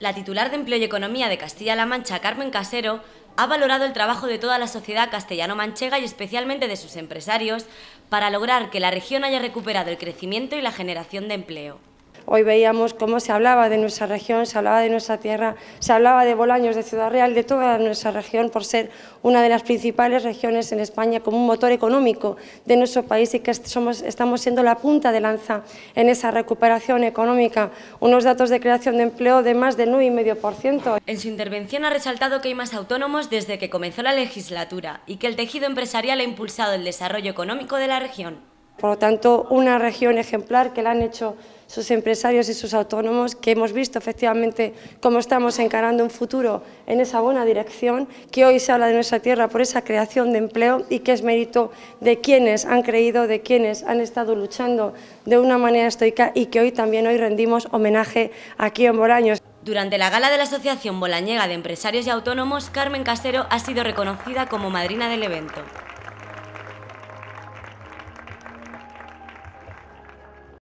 la titular de Empleo y Economía de Castilla-La Mancha, Carmen Casero, ha valorado el trabajo de toda la sociedad castellano-manchega y especialmente de sus empresarios para lograr que la región haya recuperado el crecimiento y la generación de empleo. Hoy veíamos cómo se hablaba de nuestra región, se hablaba de nuestra tierra, se hablaba de Bolaños, de Ciudad Real, de toda nuestra región por ser una de las principales regiones en España como un motor económico de nuestro país y que estamos siendo la punta de lanza en esa recuperación económica. Unos datos de creación de empleo de más del 9,5%. En su intervención ha resaltado que hay más autónomos desde que comenzó la legislatura y que el tejido empresarial ha impulsado el desarrollo económico de la región. Por lo tanto, una región ejemplar que la han hecho sus empresarios y sus autónomos, que hemos visto efectivamente cómo estamos encarando un futuro en esa buena dirección, que hoy se habla de nuestra tierra por esa creación de empleo y que es mérito de quienes han creído, de quienes han estado luchando de una manera estoica y que hoy también hoy rendimos homenaje aquí en Boraños. Durante la gala de la Asociación Bolañega de Empresarios y Autónomos, Carmen Casero ha sido reconocida como madrina del evento.